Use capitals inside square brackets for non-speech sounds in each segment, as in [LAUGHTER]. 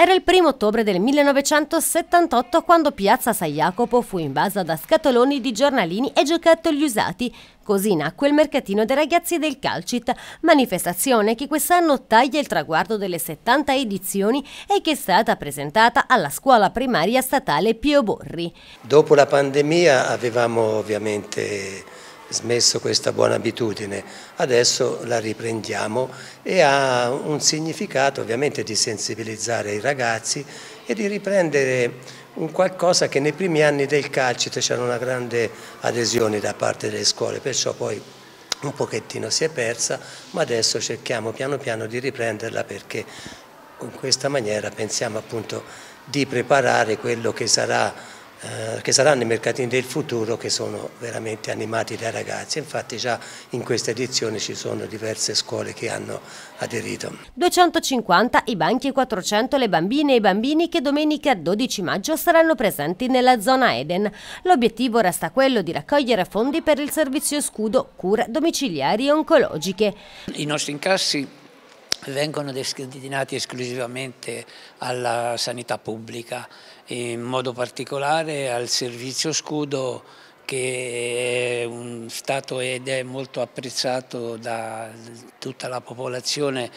Era il primo ottobre del 1978 quando Piazza San Jacopo fu invasa da scatoloni di giornalini e giocattoli usati. Così nacque il mercatino dei ragazzi del Calcit, manifestazione che quest'anno taglia il traguardo delle 70 edizioni e che è stata presentata alla scuola primaria statale Pio Borri. Dopo la pandemia avevamo ovviamente smesso questa buona abitudine, adesso la riprendiamo e ha un significato ovviamente di sensibilizzare i ragazzi e di riprendere un qualcosa che nei primi anni del calcio c'era una grande adesione da parte delle scuole, perciò poi un pochettino si è persa, ma adesso cerchiamo piano piano di riprenderla perché in questa maniera pensiamo appunto di preparare quello che sarà eh, che saranno i mercatini del futuro che sono veramente animati dai ragazzi, infatti già in questa edizione ci sono diverse scuole che hanno aderito. 250 i banchi e 400 le bambine e i bambini che domenica 12 maggio saranno presenti nella zona Eden. L'obiettivo resta quello di raccogliere fondi per il servizio scudo, cure domiciliari e oncologiche. I nostri incassi vengono destinati esclusivamente alla sanità pubblica, in modo particolare al servizio scudo che è un stato ed è molto apprezzato da tutta la popolazione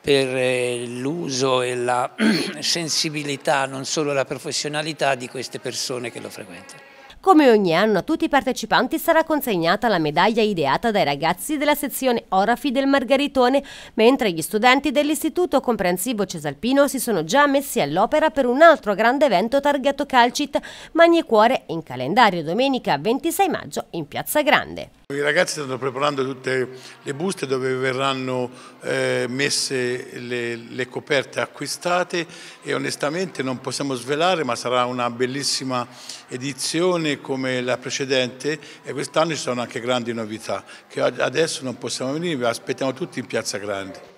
per eh, l'uso e la [CLEARS THROAT] sensibilità, non solo la professionalità di queste persone che lo frequentano. Come ogni anno a tutti i partecipanti sarà consegnata la medaglia ideata dai ragazzi della sezione Orafi del Margaritone, mentre gli studenti dell'Istituto Comprensivo Cesalpino si sono già messi all'opera per un altro grande evento targato Calcit Magni e Cuore in calendario domenica 26 maggio in Piazza Grande. I ragazzi stanno preparando tutte le buste dove verranno eh, messe le, le, coperte acquistate e onestamente non possiamo svelare ma sarà una bellissima edizione come la precedente e quest'anno ci sono anche grandi novità che adesso non possiamo venire, aspettiamo tutti in Piazza Grande.